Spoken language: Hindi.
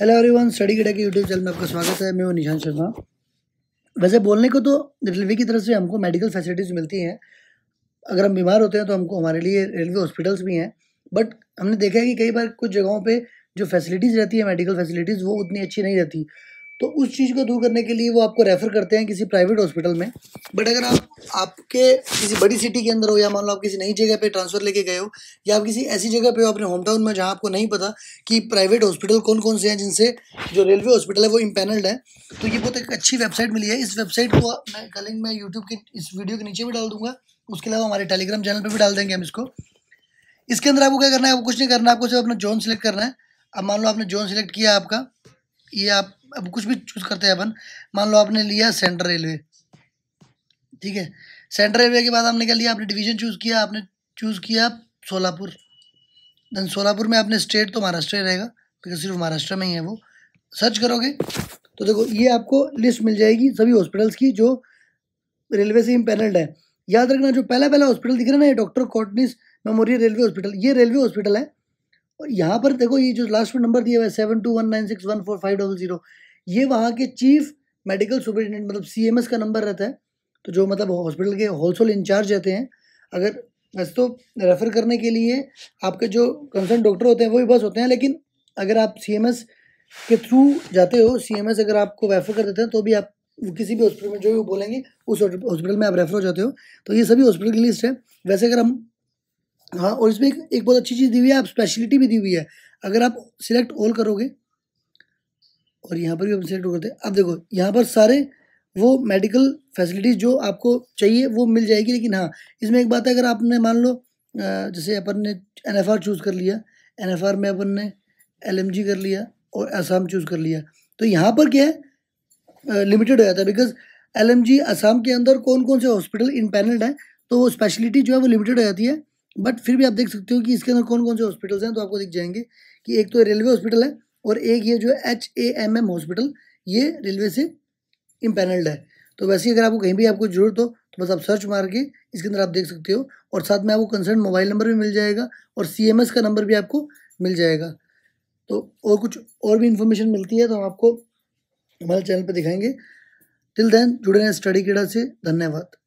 हेलो एवरीवन स्टडी गडा के यूट्यूब चैनल में आपका स्वागत है मैं हूं निशान शर्मा वैसे बोलने को तो रेलवे की तरफ से हमको मेडिकल फैसिलिटीज़ मिलती हैं अगर हम बीमार होते हैं तो हमको हमारे लिए रेलवे हॉस्पिटल्स भी हैं बट हमने देखा है कि कई बार कुछ जगहों पर जो फैसिलिटीज़ रहती है मेडिकल फैसिलिटीज़ वो उतनी अच्छी नहीं रहती तो उस चीज़ को दूर करने के लिए वो आपको रेफ़र करते हैं किसी प्राइवेट हॉस्पिटल में बट अगर आप आपके किसी बड़ी सिटी के अंदर हो या मान लो आप किसी नई जगह पे ट्रांसफ़र लेके गए हो या आप किसी ऐसी जगह पे हो अपने होम टाउन में जहाँ आपको नहीं पता कि प्राइवेट हॉस्पिटल कौन कौन से हैं जिनसे जो रेलवे हॉस्पिटल है वो इम्पेनल्ड है तो ये बहुत एक अच्छी वेबसाइट मिली है इस वेबसाइट को मैं कलिंग मैं यूट्यूब के इस वीडियो के नीचे भी डाल दूँगा उसके अलावा हमारे टेलीग्राम चैनल पर भी डाल देंगे हम इसको इसके अंदर आपको क्या करना है आपको कुछ नहीं करना है आपको सिर्फ अपना जोन सेलेक्ट करना है अब मान लो आपने जोन सेलेक्ट किया आपका ये आप अब कुछ भी चूज करते हैं अपन मान लो आपने लिया सेंट्रल रेलवे ठीक है सेंट्रल रेलवे के बाद आपने क्या लिया आपने डिवीजन चूज़ किया आपने चूज़ किया सोलापुर देन सोलापुर में आपने स्टेट तो महाराष्ट्र ही रहेगा बिकॉज सिर्फ महाराष्ट्र में ही है वो सर्च करोगे तो देखो ये आपको लिस्ट मिल जाएगी सभी हॉस्पिटल्स की जो रेलवे से इम्पेनल्ड है याद रखना जो पहला पहला हॉस्पिटल दिख रहा है ना ये doctor Kotnis memorial railway hospital ये रेलवे हॉस्पिटल है और यहाँ पर देखो ये जो लास्ट में नंबर दिया हुआ है seven two one nine six one four five double zero ये वहाँ के चीफ मेडिकल सुपरिटेंडेंट मतलब एस का नंबर रहता है तो जो मतलब हॉस्पिटल के होलसेल इंचार्ज रहते हैं अगर वैसे तो रेफ़र करने के लिए आपके जो कंसर्न डॉक्टर होते हैं वो भी बस होते हैं लेकिन अगर आप सी के थ्रू जाते हो सी अगर आपको रेफ़र कर देते हैं तो भी आप किसी भी हॉस्पिटल में जो भी बोलेंगे उस हॉस्पिटल में आप रेफ़र हो जाते हो तो ये सभी हॉस्पिटल की लिस्ट है वैसे अगर हम हाँ और इसमें एक, एक बहुत अच्छी चीज़ दी हुई है आप स्पेशलिटी भी दी हुई है अगर आप सिलेक्ट ऑल करोगे और यहाँ पर भी हम सिलेक्ट करते हैं अब देखो यहाँ पर सारे वो मेडिकल फैसिलिटीज़ जो आपको चाहिए वो मिल जाएगी लेकिन हाँ इसमें एक बात है अगर आपने मान लो जैसे अपन ने एन एफ आर चूज़ कर लिया एन एफ आर में अपन ने एल एम जी कर लिया और आसाम चूज़ कर लिया तो यहाँ पर क्या है लिमिटेड हो जाता है because L M G Assam के अंदर कौन कौन से हॉस्पिटल इन पैनल्ड हैं तो वो स्पेशलिटी जो है वो लिमिटेड हो जाती है बट फिर भी आप देख सकते हो कि इसके अंदर कौन कौन से हॉस्पिटल्स हैं तो आपको दिख जाएंगे कि एक तो रेलवे हॉस्पिटल है और एक ये जो H A M M hospital ये रेलवे से इम्पेनल्ड है तो वैसे ही अगर आपको कहीं भी आपको जरूरत हो तो बस आप सर्च मार के इसके अंदर आप देख सकते हो और साथ में आपको कंसर्न मोबाइल नंबर भी मिल जाएगा और सी एम एस का नंबर भी आपको मिल जाएगा तो और कुछ और भी इन्फॉर्मेशन मिलती है तो हम आपको हमारे चैनल पर दिखाएंगे टिल देन जुड़े हैं स्टडी केडा से धन्यवाद